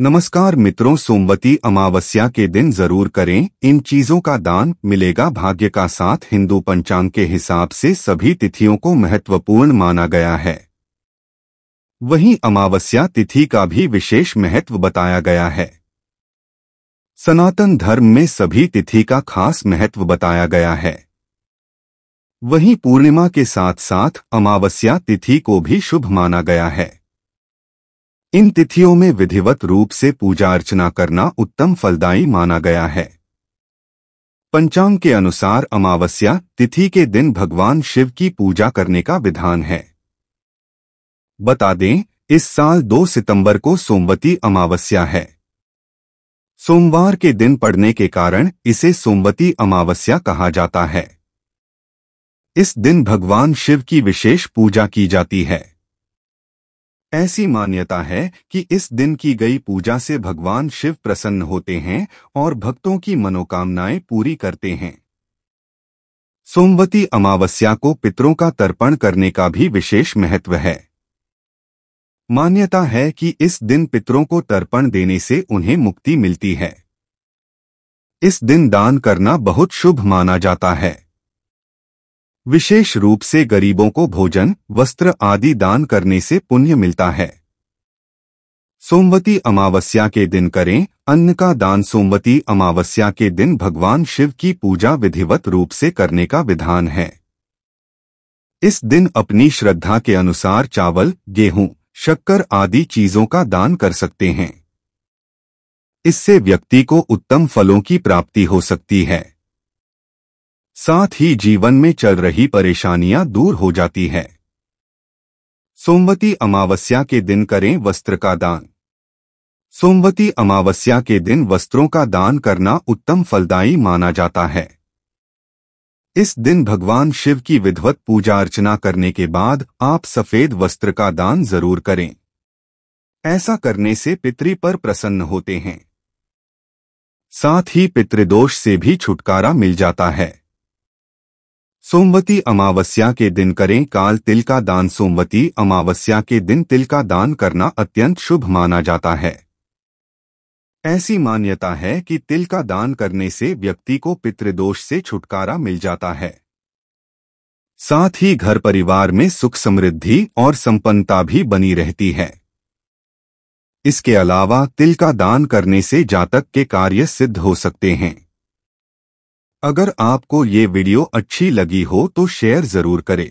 नमस्कार मित्रों सोमवती अमावस्या के दिन जरूर करें इन चीजों का दान मिलेगा भाग्य का साथ हिंदू पंचांग के हिसाब से सभी तिथियों को महत्वपूर्ण माना गया है वहीं अमावस्या तिथि का भी विशेष महत्व बताया गया है सनातन धर्म में सभी तिथि का खास महत्व बताया गया है वहीं पूर्णिमा के साथ साथ अमावस्या तिथि को भी शुभ माना गया है इन तिथियों में विधिवत रूप से पूजा अर्चना करना उत्तम फलदायी माना गया है पंचांग के अनुसार अमावस्या तिथि के दिन भगवान शिव की पूजा करने का विधान है बता दें इस साल 2 सितंबर को सोमवती अमावस्या है सोमवार के दिन पड़ने के कारण इसे सोमवती अमावस्या कहा जाता है इस दिन भगवान शिव की विशेष पूजा की जाती है ऐसी मान्यता है कि इस दिन की गई पूजा से भगवान शिव प्रसन्न होते हैं और भक्तों की मनोकामनाएं पूरी करते हैं सोमवती अमावस्या को पितरों का तर्पण करने का भी विशेष महत्व है मान्यता है कि इस दिन पितरों को तर्पण देने से उन्हें मुक्ति मिलती है इस दिन दान करना बहुत शुभ माना जाता है विशेष रूप से गरीबों को भोजन वस्त्र आदि दान करने से पुण्य मिलता है सोमवती अमावस्या के दिन करें अन्न का दान सोमवती अमावस्या के दिन भगवान शिव की पूजा विधिवत रूप से करने का विधान है इस दिन अपनी श्रद्धा के अनुसार चावल गेहूं शक्कर आदि चीजों का दान कर सकते हैं इससे व्यक्ति को उत्तम फलों की प्राप्ति हो सकती है साथ ही जीवन में चल रही परेशानियां दूर हो जाती हैं सोमवती अमावस्या के दिन करें वस्त्र का दान सोमवती अमावस्या के दिन वस्त्रों का दान करना उत्तम फलदायी माना जाता है इस दिन भगवान शिव की विधवत पूजा अर्चना करने के बाद आप सफेद वस्त्र का दान जरूर करें ऐसा करने से पितृ पर प्रसन्न होते हैं साथ ही पितृदोष से भी छुटकारा मिल जाता है सोमवती अमावस्या के दिन करें काल तिल का दान सोमवती अमावस्या के दिन तिल का दान करना अत्यंत शुभ माना जाता है ऐसी मान्यता है कि तिल का दान करने से व्यक्ति को पितृदोष से छुटकारा मिल जाता है साथ ही घर परिवार में सुख समृद्धि और संपन्नता भी बनी रहती है इसके अलावा तिल का दान करने से जातक के कार्य सिद्ध हो सकते हैं अगर आपको ये वीडियो अच्छी लगी हो तो शेयर ज़रूर करें